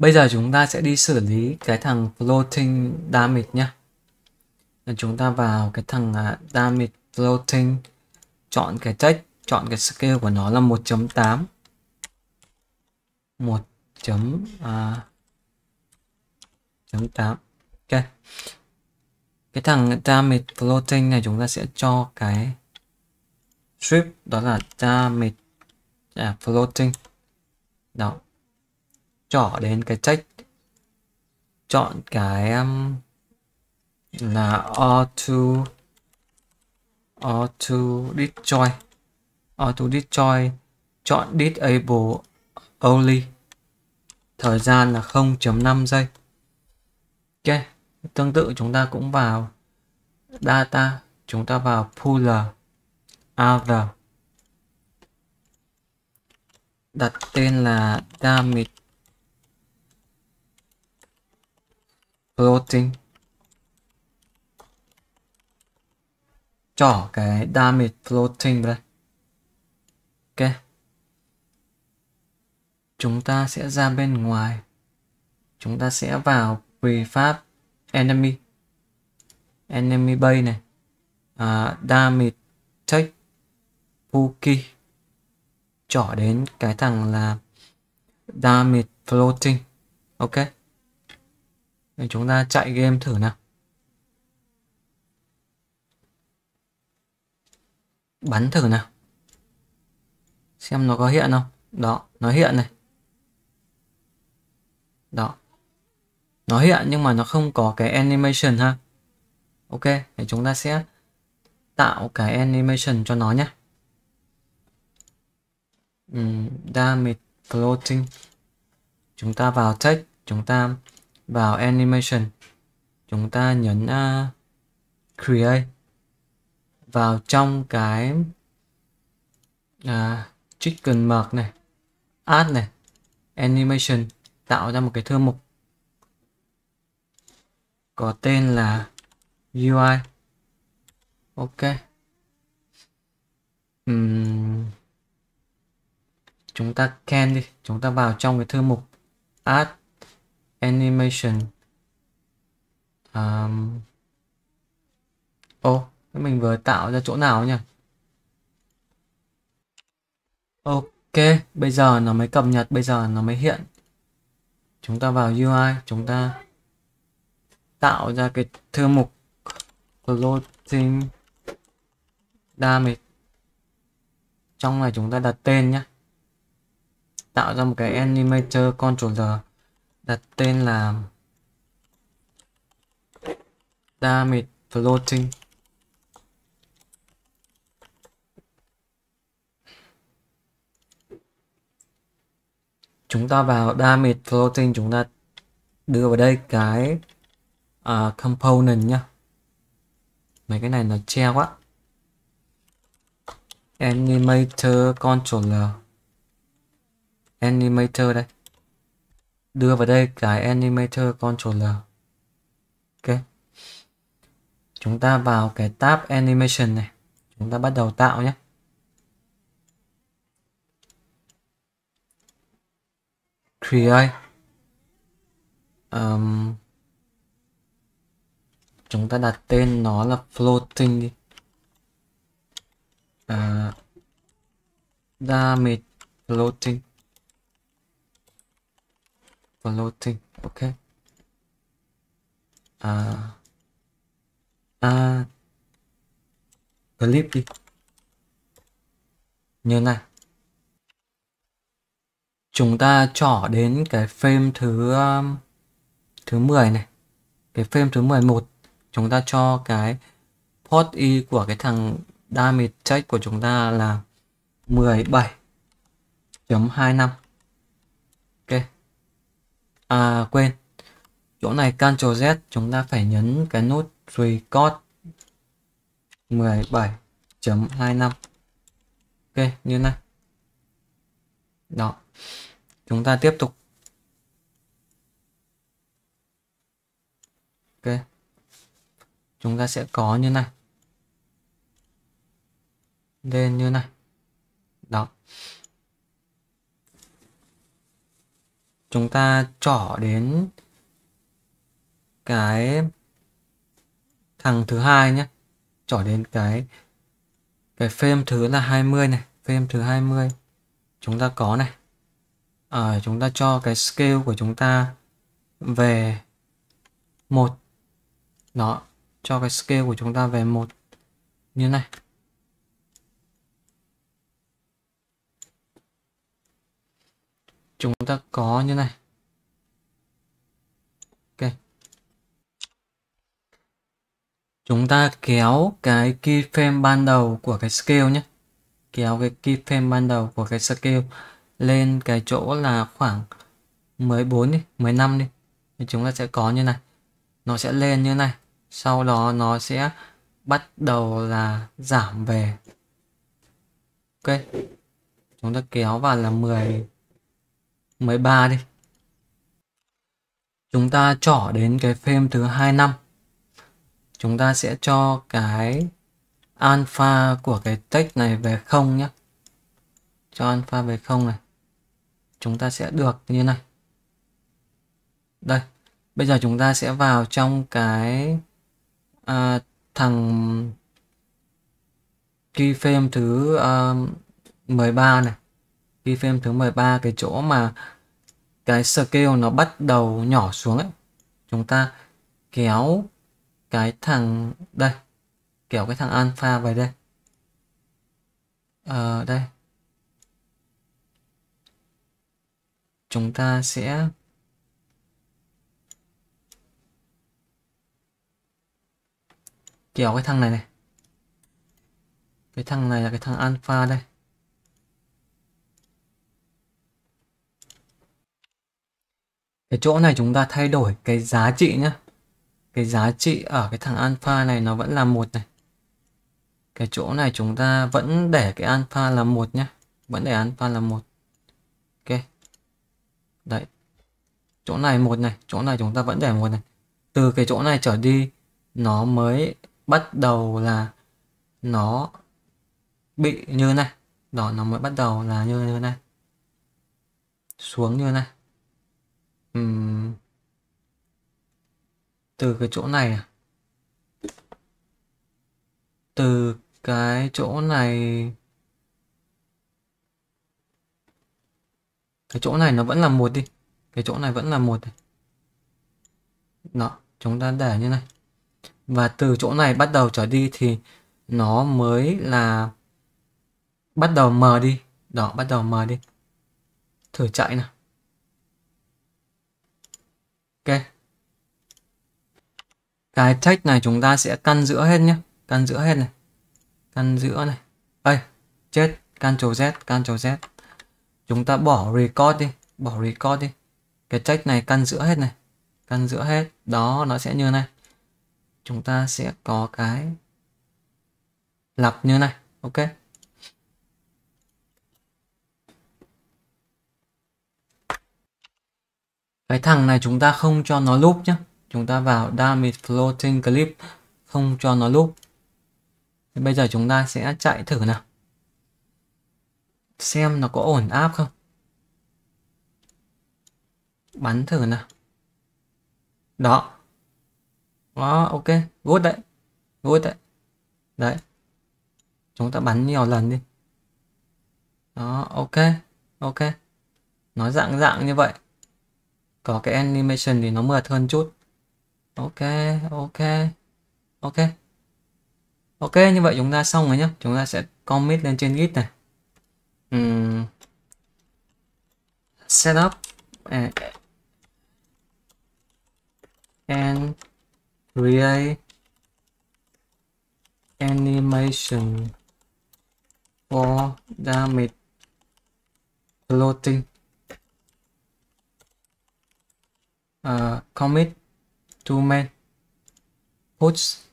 Bây giờ chúng ta sẽ đi xử lý cái thằng floating damage nhé. Chúng ta vào cái thằng à, damage floating, chọn cái text, chọn cái scale của nó là 1.8. 1. chấm à, chấm 8. Ok. Cái thằng damage floating này chúng ta sẽ cho cái strip đó là damage à, floating. Đó, trỏ đến cái check chọn cái um, là auto auto destroy auto destroy chọn disable only thời gian là 0.5 giây ok tương tự chúng ta cũng vào data chúng ta vào puller other đặt tên là damage floating cho cái damage floating đây ok chúng ta sẽ ra bên ngoài chúng ta sẽ vào pháp enemy enemy bay này à, damage take puki trỏ đến cái thằng là damage floating ok để chúng ta chạy game thử nào. Bắn thử nào. Xem nó có hiện không. Đó, nó hiện này. Đó. Nó hiện nhưng mà nó không có cái animation ha. Ok, thì chúng ta sẽ tạo cái animation cho nó nhé. damage floating. Chúng ta vào text, chúng ta vào animation chúng ta nhấn uh, create vào trong cái uh, chicken mark này add này animation tạo ra một cái thư mục có tên là UI ok uhm. chúng ta can đi chúng ta vào trong cái thư mục add animation um, ô oh, mình vừa tạo ra chỗ nào nhỉ ok bây giờ nó mới cập nhật bây giờ nó mới hiện chúng ta vào UI chúng ta tạo ra cái thư mục clothing damage trong này chúng ta đặt tên nhé tạo ra một cái animator controller đặt tên là damage floating chúng ta vào damage floating chúng ta đưa vào đây cái uh, component nhá mấy cái này nó che quá animator controller animator đây đưa vào đây cái animator controller ok chúng ta vào cái tab animation này chúng ta bắt đầu tạo nhé create um, chúng ta đặt tên nó là floating đi uh, damage floating floating ok à à clip đi như này chúng ta trỏ đến cái frame thứ um, thứ 10 này cái frame thứ 11 chúng ta cho cái port y của cái thằng damage check của chúng ta là 17.25 à quên chỗ này Ctrl Z chúng ta phải nhấn cái nút record 17.25 ok như này đó chúng ta tiếp tục ok chúng ta sẽ có như này lên như này đó chúng ta trỏ đến cái thằng thứ hai nhé trỏ đến cái cái frame thứ là 20 này frame thứ 20 chúng ta có này à, chúng ta cho cái scale của chúng ta về một đó cho cái scale của chúng ta về một như này chúng ta có như này ok chúng ta kéo cái keyframe ban đầu của cái scale nhé kéo cái keyframe ban đầu của cái scale lên cái chỗ là khoảng 14 đi 15 đi thì chúng ta sẽ có như này nó sẽ lên như này sau đó nó sẽ bắt đầu là giảm về ok chúng ta kéo vào là 10 13 đi. Chúng ta trỏ đến cái frame thứ năm. Chúng ta sẽ cho cái alpha của cái text này về 0 nhé. Cho alpha về 0 này. Chúng ta sẽ được như này. Đây. Bây giờ chúng ta sẽ vào trong cái à, thằng keyframe thứ uh, à, 13 này khi frame thứ 13 cái chỗ mà cái scale nó bắt đầu nhỏ xuống ấy chúng ta kéo cái thằng đây kéo cái thằng alpha về đây ở ờ, đây chúng ta sẽ kéo cái thằng này này cái thằng này là cái thằng alpha đây cái chỗ này chúng ta thay đổi cái giá trị nhé cái giá trị ở cái thằng alpha này nó vẫn là một này cái chỗ này chúng ta vẫn để cái alpha là một nhé vẫn để alpha là một ok đấy chỗ này một này chỗ này chúng ta vẫn để một này từ cái chỗ này trở đi nó mới bắt đầu là nó bị như này đó nó mới bắt đầu là như thế này xuống như này Uhm. Từ cái chỗ này à? Từ cái chỗ này... Cái chỗ này nó vẫn là một đi. Cái chỗ này vẫn là một này. Đó, chúng ta để như này. Và từ chỗ này bắt đầu trở đi thì nó mới là bắt đầu mờ đi. Đó, bắt đầu mờ đi. Thử chạy nào. Cái text này chúng ta sẽ căn giữa hết nhé. Căn giữa hết này. Căn giữa này. Ây, chết. Ctrl Z, Ctrl Z. Chúng ta bỏ record đi. Bỏ record đi. Cái text này căn giữa hết này. Căn giữa hết. Đó, nó sẽ như này. Chúng ta sẽ có cái lặp như này. Ok. cái thằng này chúng ta không cho nó loop nhé chúng ta vào damage floating clip không cho nó loop bây giờ chúng ta sẽ chạy thử nào xem nó có ổn áp không bắn thử nào đó đó ok good đấy good đấy đấy chúng ta bắn nhiều lần đi đó ok ok nó dạng dạng như vậy có cái animation thì nó mượt hơn chút ok ok ok ok như vậy chúng ta xong rồi nhé chúng ta sẽ commit lên trên git này um, setup and, and create animation for damage floating uh, commit to main puts